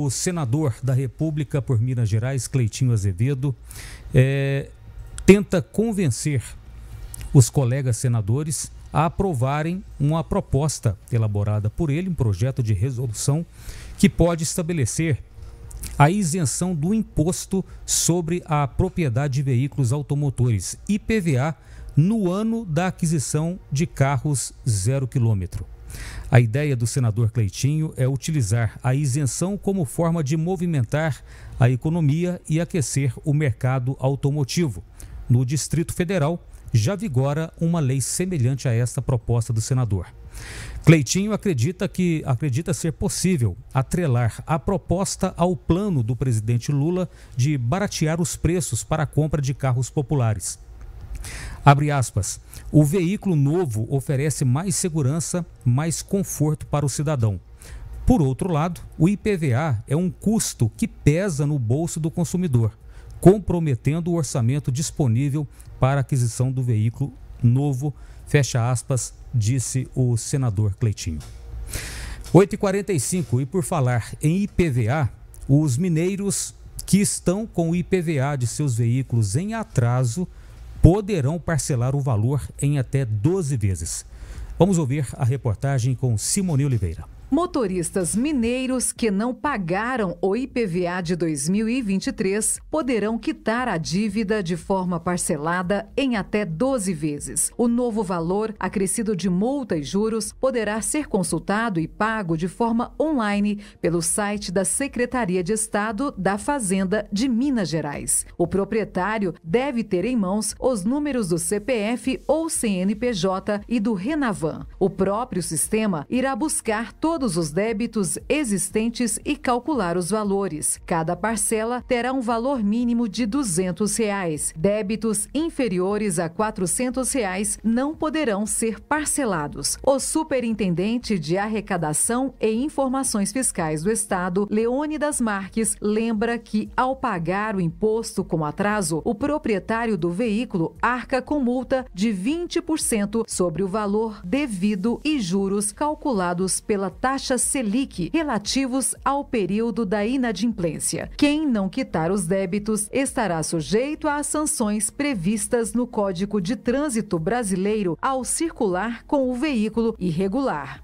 o senador da República por Minas Gerais, Cleitinho Azevedo, é, tenta convencer os colegas senadores a aprovarem uma proposta elaborada por ele, um projeto de resolução, que pode estabelecer a isenção do imposto sobre a propriedade de veículos automotores, IPVA, no ano da aquisição de carros zero quilômetro. A ideia do senador Cleitinho é utilizar a isenção como forma de movimentar a economia e aquecer o mercado automotivo. No Distrito Federal, já vigora uma lei semelhante a esta proposta do senador. Cleitinho acredita que acredita ser possível atrelar a proposta ao plano do presidente Lula de baratear os preços para a compra de carros populares. Abre aspas. O veículo novo oferece mais segurança, mais conforto para o cidadão. Por outro lado, o IPVA é um custo que pesa no bolso do consumidor, comprometendo o orçamento disponível para aquisição do veículo novo. Fecha aspas, disse o senador Cleitinho. 8h45, e por falar em IPVA, os mineiros que estão com o IPVA de seus veículos em atraso poderão parcelar o valor em até 12 vezes. Vamos ouvir a reportagem com Simone Oliveira. Motoristas mineiros que não pagaram o IPVA de 2023 poderão quitar a dívida de forma parcelada em até 12 vezes. O novo valor, acrescido de multa e juros, poderá ser consultado e pago de forma online pelo site da Secretaria de Estado da Fazenda de Minas Gerais. O proprietário deve ter em mãos os números do CPF ou CNPJ e do Renavan. O próprio sistema irá buscar todos todos os débitos existentes e calcular os valores. Cada parcela terá um valor mínimo de R$ 200. Reais. Débitos inferiores a R$ 400 reais não poderão ser parcelados. O superintendente de arrecadação e informações fiscais do Estado, Leônidas Marques, lembra que, ao pagar o imposto com atraso, o proprietário do veículo arca com multa de 20% sobre o valor devido e juros calculados pela taxa taxa Selic relativos ao período da inadimplência. Quem não quitar os débitos estará sujeito às sanções previstas no Código de Trânsito Brasileiro ao circular com o veículo irregular.